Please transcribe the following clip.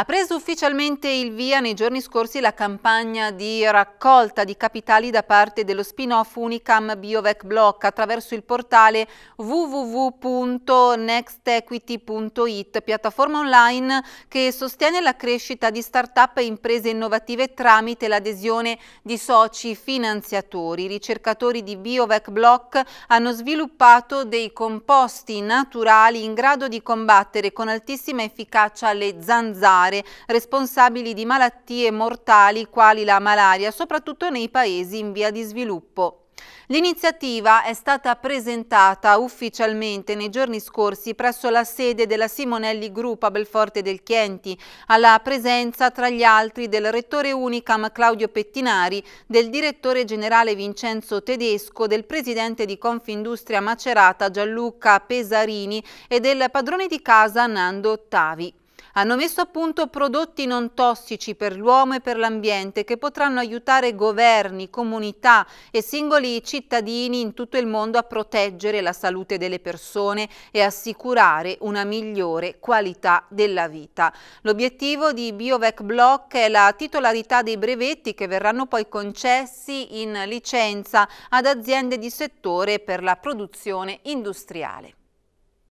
Ha preso ufficialmente il via nei giorni scorsi la campagna di raccolta di capitali da parte dello spin-off Unicam Biovec Block attraverso il portale www.nextequity.it, piattaforma online che sostiene la crescita di start-up e imprese innovative tramite l'adesione di soci finanziatori. I ricercatori di Biovec Block hanno sviluppato dei composti naturali in grado di combattere con altissima efficacia le zanzare alimentare, responsabili di malattie mortali quali la malaria, soprattutto nei paesi in via di sviluppo. L'iniziativa è stata presentata ufficialmente nei giorni scorsi presso la sede della Simonelli Group a Belforte del Chienti, alla presenza tra gli altri del rettore Unicam Claudio Pettinari, del direttore generale Vincenzo Tedesco, del presidente di Confindustria Macerata Gianluca Pesarini e del padrone di casa Nando Ottavi hanno messo a punto prodotti non tossici per l'uomo e per l'ambiente che potranno aiutare governi, comunità e singoli cittadini in tutto il mondo a proteggere la salute delle persone e assicurare una migliore qualità della vita. L'obiettivo di BioVec Block è la titolarità dei brevetti che verranno poi concessi in licenza ad aziende di settore per la produzione industriale.